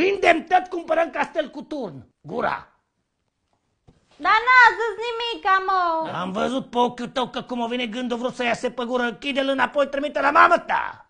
Vindem tot, cumpărăm castel cu turn. Gura! Dar n-a zis nimic mă! Am văzut pe ochiul tău că cum o vine gândul vrut să iasă pe gură, închide-l înapoi, trimite la mamă ta!